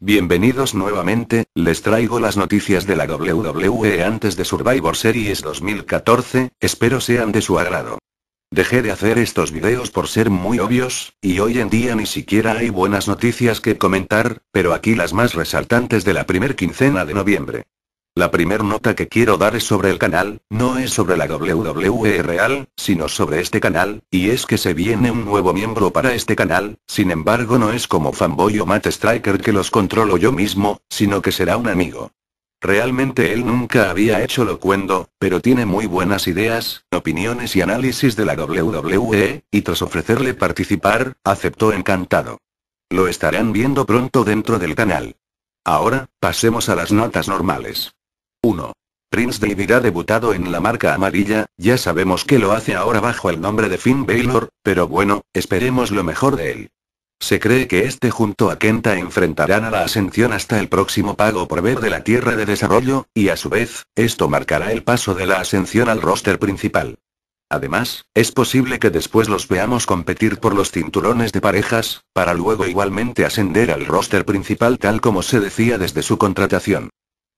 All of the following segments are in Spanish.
Bienvenidos nuevamente, les traigo las noticias de la WWE antes de Survivor Series 2014, espero sean de su agrado. Dejé de hacer estos videos por ser muy obvios, y hoy en día ni siquiera hay buenas noticias que comentar, pero aquí las más resaltantes de la primer quincena de noviembre. La primer nota que quiero dar es sobre el canal, no es sobre la WWE real, sino sobre este canal, y es que se viene un nuevo miembro para este canal, sin embargo no es como Fanboy o Matt Striker que los controlo yo mismo, sino que será un amigo. Realmente él nunca había hecho locuendo, pero tiene muy buenas ideas, opiniones y análisis de la WWE, y tras ofrecerle participar, aceptó encantado. Lo estarán viendo pronto dentro del canal. Ahora, pasemos a las notas normales. 1. Prince David ha debutado en la marca amarilla, ya sabemos que lo hace ahora bajo el nombre de Finn Baylor, pero bueno, esperemos lo mejor de él. Se cree que este junto a Kenta enfrentarán a la ascensión hasta el próximo pago por ver de la Tierra de Desarrollo, y a su vez, esto marcará el paso de la ascensión al roster principal. Además, es posible que después los veamos competir por los cinturones de parejas, para luego igualmente ascender al roster principal tal como se decía desde su contratación.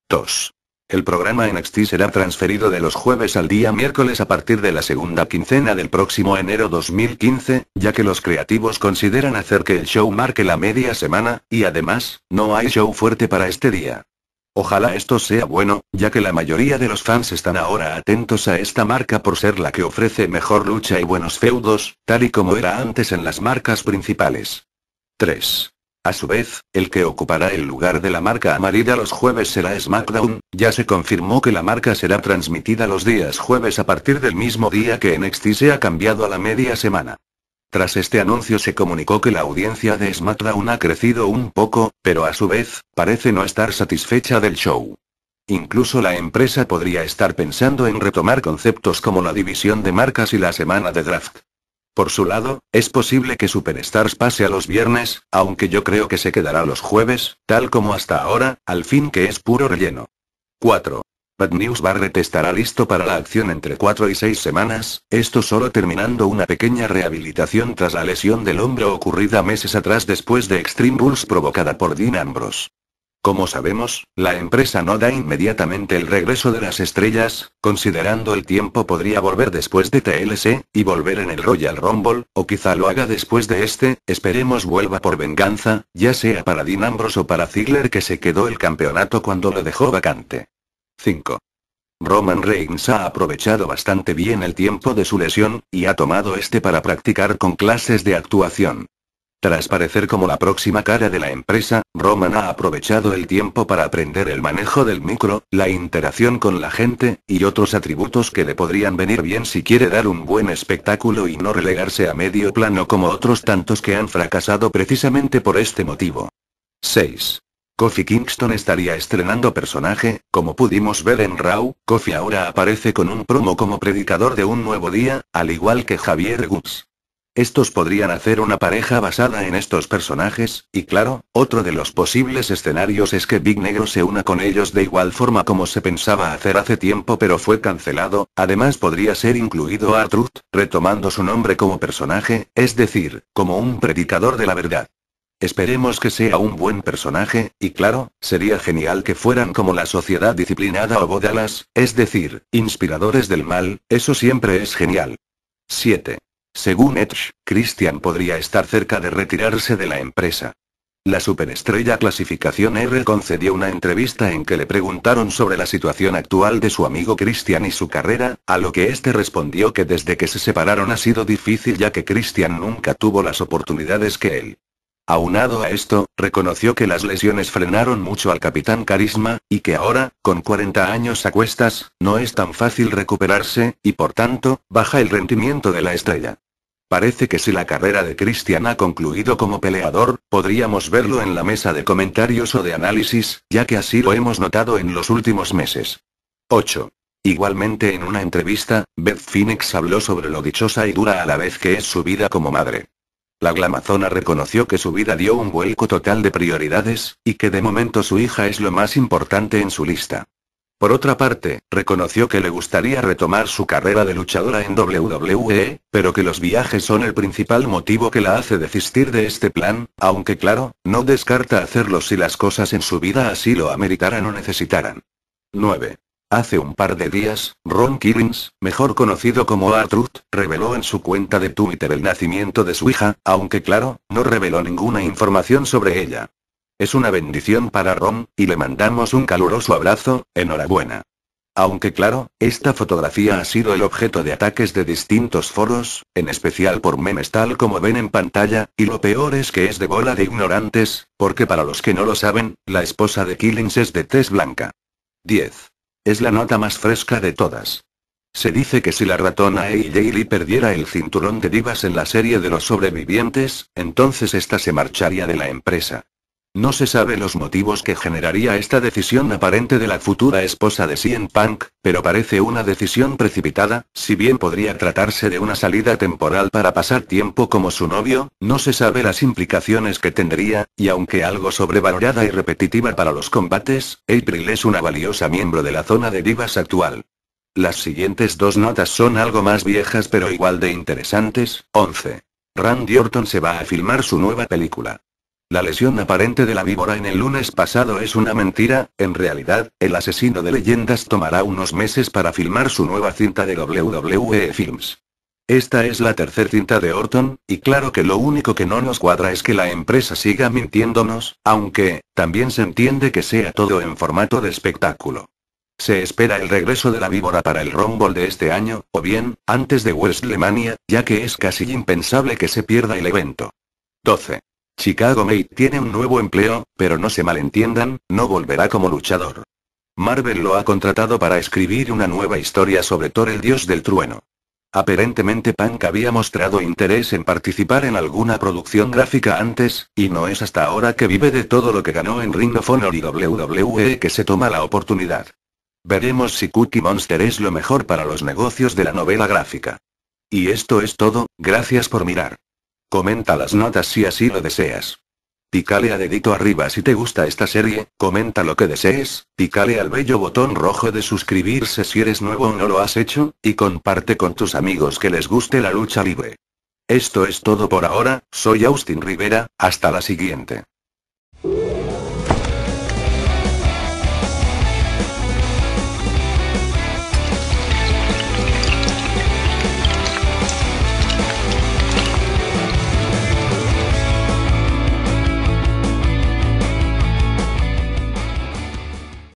2. El programa NXT será transferido de los jueves al día miércoles a partir de la segunda quincena del próximo enero 2015, ya que los creativos consideran hacer que el show marque la media semana, y además, no hay show fuerte para este día. Ojalá esto sea bueno, ya que la mayoría de los fans están ahora atentos a esta marca por ser la que ofrece mejor lucha y buenos feudos, tal y como era antes en las marcas principales. 3. A su vez, el que ocupará el lugar de la marca amarilla los jueves será SmackDown, ya se confirmó que la marca será transmitida los días jueves a partir del mismo día que NXT se ha cambiado a la media semana. Tras este anuncio se comunicó que la audiencia de SmackDown ha crecido un poco, pero a su vez, parece no estar satisfecha del show. Incluso la empresa podría estar pensando en retomar conceptos como la división de marcas y la semana de draft. Por su lado, es posible que Superstars pase a los viernes, aunque yo creo que se quedará los jueves, tal como hasta ahora, al fin que es puro relleno. 4. Bad News Barrett estará listo para la acción entre 4 y 6 semanas, esto solo terminando una pequeña rehabilitación tras la lesión del hombro ocurrida meses atrás después de Extreme Bulls provocada por Dean Ambrose. Como sabemos, la empresa no da inmediatamente el regreso de las estrellas, considerando el tiempo podría volver después de TLC, y volver en el Royal Rumble, o quizá lo haga después de este, esperemos vuelva por venganza, ya sea para Dean Ambrose o para Ziggler que se quedó el campeonato cuando lo dejó vacante. 5. Roman Reigns ha aprovechado bastante bien el tiempo de su lesión, y ha tomado este para practicar con clases de actuación. Tras parecer como la próxima cara de la empresa, Roman ha aprovechado el tiempo para aprender el manejo del micro, la interacción con la gente, y otros atributos que le podrían venir bien si quiere dar un buen espectáculo y no relegarse a medio plano como otros tantos que han fracasado precisamente por este motivo. 6. Kofi Kingston estaría estrenando personaje, como pudimos ver en Raw, Kofi ahora aparece con un promo como predicador de un nuevo día, al igual que Javier Gus. Estos podrían hacer una pareja basada en estos personajes, y claro, otro de los posibles escenarios es que Big Negro se una con ellos de igual forma como se pensaba hacer hace tiempo pero fue cancelado, además podría ser incluido Artruth, retomando su nombre como personaje, es decir, como un predicador de la verdad. Esperemos que sea un buen personaje, y claro, sería genial que fueran como la sociedad disciplinada o Bodalas, es decir, inspiradores del mal, eso siempre es genial. 7. Según Edge, Christian podría estar cerca de retirarse de la empresa. La superestrella clasificación R concedió una entrevista en que le preguntaron sobre la situación actual de su amigo Christian y su carrera, a lo que este respondió que desde que se separaron ha sido difícil ya que Christian nunca tuvo las oportunidades que él. Aunado a esto, reconoció que las lesiones frenaron mucho al capitán Carisma, y que ahora, con 40 años a cuestas, no es tan fácil recuperarse, y por tanto, baja el rendimiento de la estrella. Parece que si la carrera de Christian ha concluido como peleador, podríamos verlo en la mesa de comentarios o de análisis, ya que así lo hemos notado en los últimos meses. 8. Igualmente en una entrevista, Beth Phoenix habló sobre lo dichosa y dura a la vez que es su vida como madre. La glamazona reconoció que su vida dio un vuelco total de prioridades, y que de momento su hija es lo más importante en su lista. Por otra parte, reconoció que le gustaría retomar su carrera de luchadora en WWE, pero que los viajes son el principal motivo que la hace desistir de este plan, aunque claro, no descarta hacerlo si las cosas en su vida así lo ameritaran o necesitaran. 9. Hace un par de días, Ron Killings, mejor conocido como Artruth, reveló en su cuenta de Twitter el nacimiento de su hija, aunque claro, no reveló ninguna información sobre ella. Es una bendición para Ron, y le mandamos un caluroso abrazo, enhorabuena. Aunque claro, esta fotografía ha sido el objeto de ataques de distintos foros, en especial por memes tal como ven en pantalla, y lo peor es que es de bola de ignorantes, porque para los que no lo saben, la esposa de Killings es de tez blanca. 10. Es la nota más fresca de todas. Se dice que si la ratona A.J. Lee perdiera el cinturón de divas en la serie de los sobrevivientes, entonces esta se marcharía de la empresa. No se sabe los motivos que generaría esta decisión aparente de la futura esposa de Cien Punk, pero parece una decisión precipitada, si bien podría tratarse de una salida temporal para pasar tiempo como su novio, no se sabe las implicaciones que tendría, y aunque algo sobrevalorada y repetitiva para los combates, April es una valiosa miembro de la zona de divas actual. Las siguientes dos notas son algo más viejas pero igual de interesantes. 11. Randy Orton se va a filmar su nueva película. La lesión aparente de la víbora en el lunes pasado es una mentira, en realidad, el asesino de leyendas tomará unos meses para filmar su nueva cinta de WWE Films. Esta es la tercer cinta de Orton, y claro que lo único que no nos cuadra es que la empresa siga mintiéndonos, aunque, también se entiende que sea todo en formato de espectáculo. Se espera el regreso de la víbora para el Rumble de este año, o bien, antes de WrestleMania, ya que es casi impensable que se pierda el evento. 12. Chicago May tiene un nuevo empleo, pero no se malentiendan, no volverá como luchador. Marvel lo ha contratado para escribir una nueva historia sobre Thor el dios del trueno. Aparentemente Punk había mostrado interés en participar en alguna producción gráfica antes, y no es hasta ahora que vive de todo lo que ganó en Ring of Honor y WWE que se toma la oportunidad. Veremos si Cookie Monster es lo mejor para los negocios de la novela gráfica. Y esto es todo, gracias por mirar. Comenta las notas si así lo deseas. Picale a dedito arriba si te gusta esta serie, comenta lo que desees, picale al bello botón rojo de suscribirse si eres nuevo o no lo has hecho, y comparte con tus amigos que les guste la lucha libre. Esto es todo por ahora, soy Austin Rivera, hasta la siguiente.